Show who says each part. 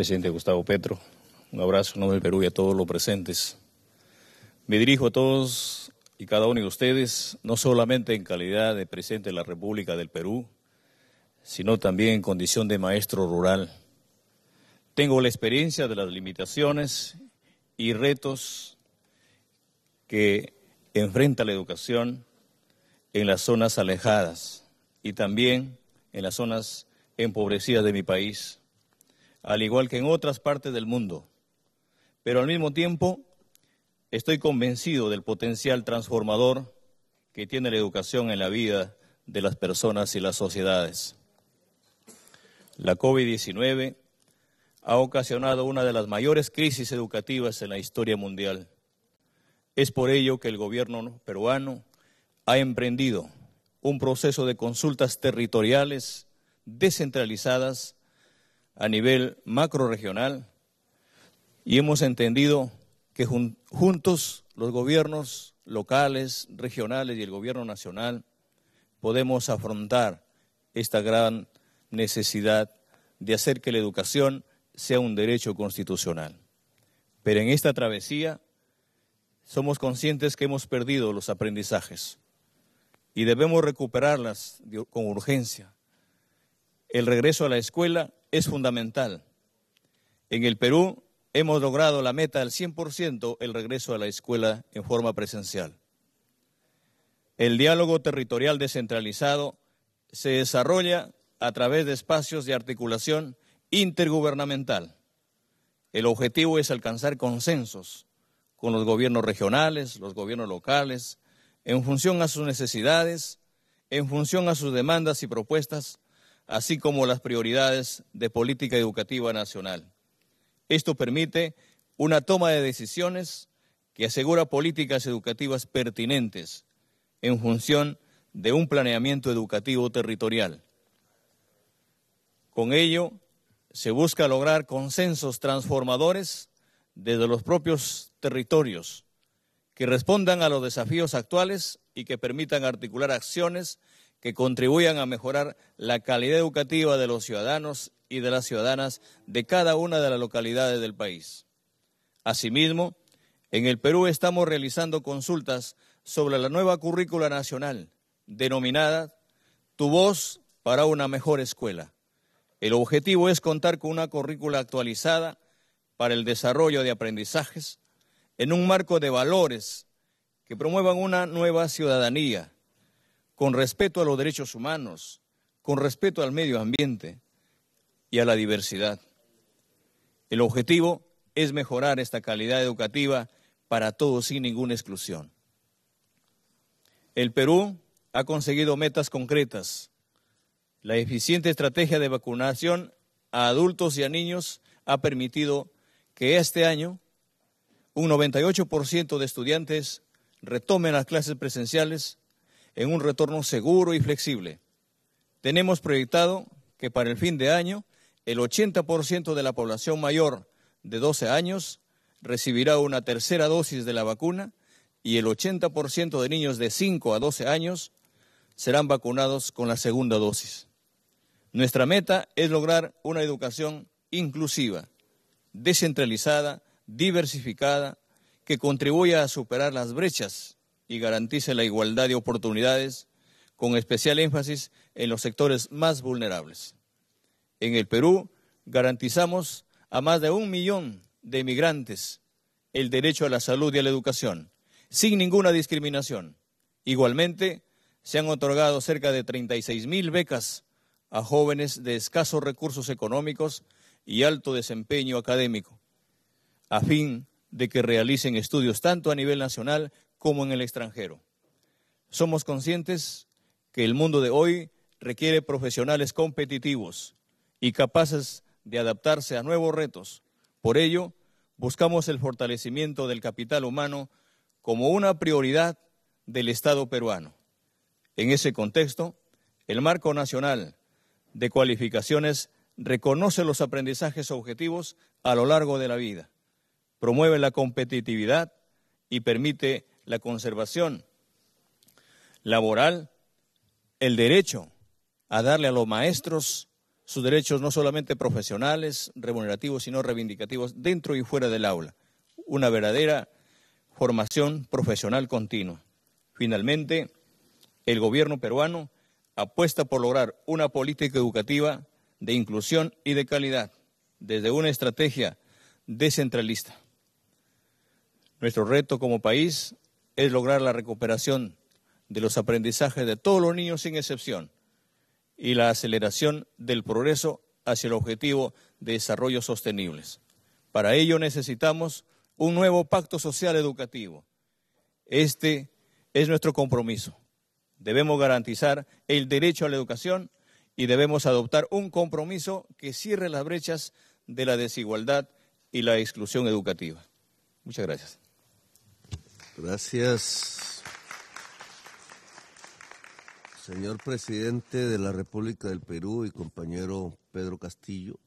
Speaker 1: presidente Gustavo Petro. Un abrazo en nombre del Perú y a todos los presentes. Me dirijo a todos y cada uno de ustedes, no solamente en calidad de presidente de la República del Perú, sino también en condición de maestro rural. Tengo la experiencia de las limitaciones y retos que enfrenta la educación en las zonas alejadas y también en las zonas empobrecidas de mi país al igual que en otras partes del mundo. Pero al mismo tiempo, estoy convencido del potencial transformador que tiene la educación en la vida de las personas y las sociedades. La COVID-19 ha ocasionado una de las mayores crisis educativas en la historia mundial. Es por ello que el gobierno peruano ha emprendido un proceso de consultas territoriales descentralizadas a nivel macroregional y hemos entendido que juntos los gobiernos locales, regionales y el gobierno nacional podemos afrontar esta gran necesidad de hacer que la educación sea un derecho constitucional. Pero en esta travesía somos conscientes que hemos perdido los aprendizajes y debemos recuperarlas con urgencia el regreso a la escuela es fundamental. En el Perú hemos logrado la meta del 100% el regreso a la escuela en forma presencial. El diálogo territorial descentralizado se desarrolla a través de espacios de articulación intergubernamental. El objetivo es alcanzar consensos con los gobiernos regionales, los gobiernos locales, en función a sus necesidades, en función a sus demandas y propuestas así como las prioridades de política educativa nacional. Esto permite una toma de decisiones que asegura políticas educativas pertinentes en función de un planeamiento educativo territorial. Con ello, se busca lograr consensos transformadores desde los propios territorios que respondan a los desafíos actuales y que permitan articular acciones que contribuyan a mejorar la calidad educativa de los ciudadanos y de las ciudadanas de cada una de las localidades del país. Asimismo, en el Perú estamos realizando consultas sobre la nueva currícula nacional denominada Tu voz para una mejor escuela. El objetivo es contar con una currícula actualizada para el desarrollo de aprendizajes en un marco de valores que promuevan una nueva ciudadanía con respeto a los derechos humanos, con respeto al medio ambiente y a la diversidad. El objetivo es mejorar esta calidad educativa para todos sin ninguna exclusión. El Perú ha conseguido metas concretas. La eficiente estrategia de vacunación a adultos y a niños ha permitido que este año un 98% de estudiantes retomen las clases presenciales en un retorno seguro y flexible. Tenemos proyectado que para el fin de año el 80% de la población mayor de 12 años recibirá una tercera dosis de la vacuna y el 80% de niños de 5 a 12 años serán vacunados con la segunda dosis. Nuestra meta es lograr una educación inclusiva, descentralizada, diversificada, que contribuya a superar las brechas y garantice la igualdad de oportunidades, con especial énfasis en los sectores más vulnerables. En el Perú garantizamos a más de un millón de migrantes el derecho a la salud y a la educación, sin ninguna discriminación. Igualmente, se han otorgado cerca de 36 mil becas a jóvenes de escasos recursos económicos y alto desempeño académico, a fin de que realicen estudios tanto a nivel nacional como en el extranjero. Somos conscientes que el mundo de hoy requiere profesionales competitivos y capaces de adaptarse a nuevos retos. Por ello, buscamos el fortalecimiento del capital humano como una prioridad del Estado peruano. En ese contexto, el marco nacional de cualificaciones reconoce los aprendizajes objetivos a lo largo de la vida, promueve la competitividad y permite la conservación laboral, el derecho a darle a los maestros sus derechos no solamente profesionales, remunerativos, sino reivindicativos dentro y fuera del aula. Una verdadera formación profesional continua. Finalmente, el gobierno peruano apuesta por lograr una política educativa de inclusión y de calidad desde una estrategia descentralista. Nuestro reto como país es lograr la recuperación de los aprendizajes de todos los niños sin excepción y la aceleración del progreso hacia el objetivo de desarrollo sostenibles. Para ello necesitamos un nuevo pacto social educativo. Este es nuestro compromiso. Debemos garantizar el derecho a la educación y debemos adoptar un compromiso que cierre las brechas de la desigualdad y la exclusión educativa. Muchas gracias. Gracias. Señor presidente de la República del Perú y compañero Pedro Castillo.